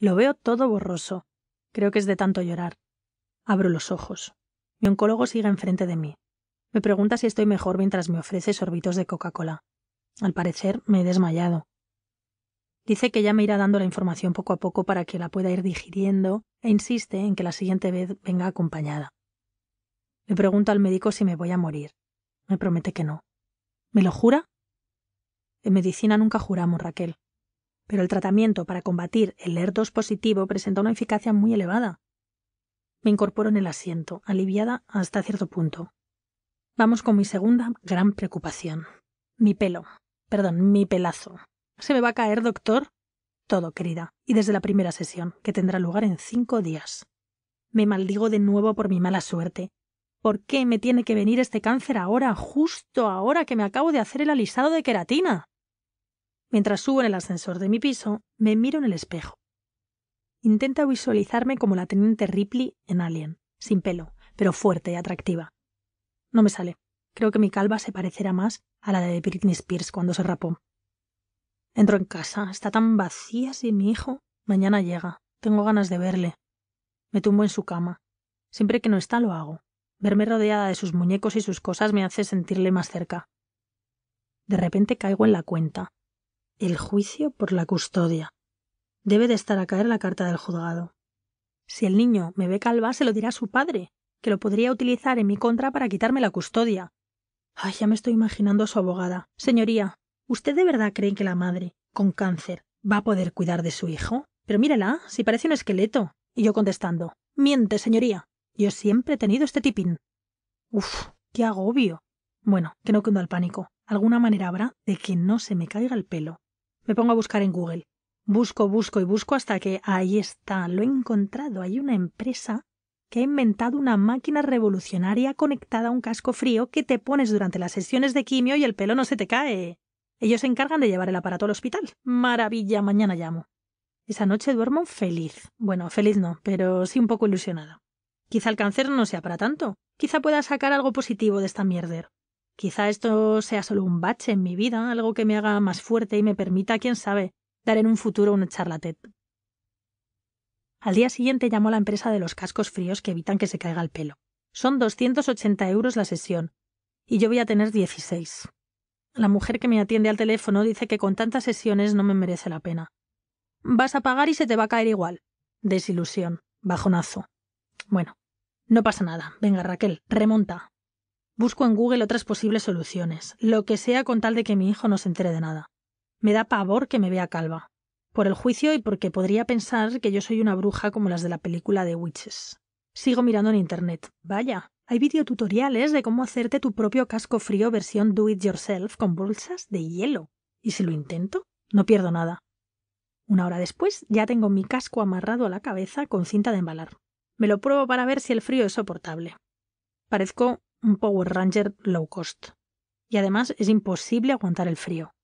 Lo veo todo borroso. Creo que es de tanto llorar. Abro los ojos. Mi oncólogo sigue enfrente de mí. Me pregunta si estoy mejor mientras me ofrece sorbitos de Coca-Cola. Al parecer me he desmayado. Dice que ya me irá dando la información poco a poco para que la pueda ir digiriendo e insiste en que la siguiente vez venga acompañada. Le pregunto al médico si me voy a morir. Me promete que no. ¿Me lo jura? En medicina nunca juramos, Raquel pero el tratamiento para combatir el ER2 positivo presenta una eficacia muy elevada. Me incorporo en el asiento, aliviada hasta cierto punto. Vamos con mi segunda gran preocupación. Mi pelo. Perdón, mi pelazo. ¿Se me va a caer, doctor? Todo, querida, y desde la primera sesión, que tendrá lugar en cinco días. Me maldigo de nuevo por mi mala suerte. ¿Por qué me tiene que venir este cáncer ahora, justo ahora que me acabo de hacer el alisado de queratina? Mientras subo en el ascensor de mi piso, me miro en el espejo. Intenta visualizarme como la teniente Ripley en Alien, sin pelo, pero fuerte y atractiva. No me sale. Creo que mi calva se parecerá más a la de Britney Spears cuando se rapó. Entro en casa. Está tan vacía sin mi hijo. Mañana llega. Tengo ganas de verle. Me tumbo en su cama. Siempre que no está lo hago. Verme rodeada de sus muñecos y sus cosas me hace sentirle más cerca. De repente caigo en la cuenta el juicio por la custodia. Debe de estar a caer la carta del juzgado. Si el niño me ve calva, se lo dirá a su padre, que lo podría utilizar en mi contra para quitarme la custodia. Ay, ya me estoy imaginando a su abogada. Señoría, ¿usted de verdad cree que la madre, con cáncer, va a poder cuidar de su hijo? Pero mírela, si parece un esqueleto. Y yo contestando, miente, señoría. Yo siempre he tenido este tipín. Uf, qué agobio. Bueno, que no cunda al pánico. Alguna manera habrá de que no se me caiga el pelo. Me pongo a buscar en Google. Busco, busco y busco hasta que ahí está, lo he encontrado. Hay una empresa que ha inventado una máquina revolucionaria conectada a un casco frío que te pones durante las sesiones de quimio y el pelo no se te cae. Ellos se encargan de llevar el aparato al hospital. Maravilla, mañana llamo. Esa noche duermo feliz. Bueno, feliz no, pero sí un poco ilusionada. Quizá el cáncer no sea para tanto. Quizá pueda sacar algo positivo de esta mierder. Quizá esto sea solo un bache en mi vida, algo que me haga más fuerte y me permita, quién sabe, dar en un futuro una charlatet. Al día siguiente llamó a la empresa de los cascos fríos que evitan que se caiga el pelo. Son 280 euros la sesión, y yo voy a tener 16. La mujer que me atiende al teléfono dice que con tantas sesiones no me merece la pena. Vas a pagar y se te va a caer igual. Desilusión, bajonazo. Bueno, no pasa nada. Venga, Raquel, remonta. Busco en Google otras posibles soluciones, lo que sea con tal de que mi hijo no se entere de nada. Me da pavor que me vea calva, por el juicio y porque podría pensar que yo soy una bruja como las de la película de Witches. Sigo mirando en Internet. Vaya, hay videotutoriales de cómo hacerte tu propio casco frío versión do it yourself con bolsas de hielo. Y si lo intento, no pierdo nada. Una hora después ya tengo mi casco amarrado a la cabeza con cinta de embalar. Me lo pruebo para ver si el frío es soportable. Parezco un Power Ranger low cost. Y además es imposible aguantar el frío.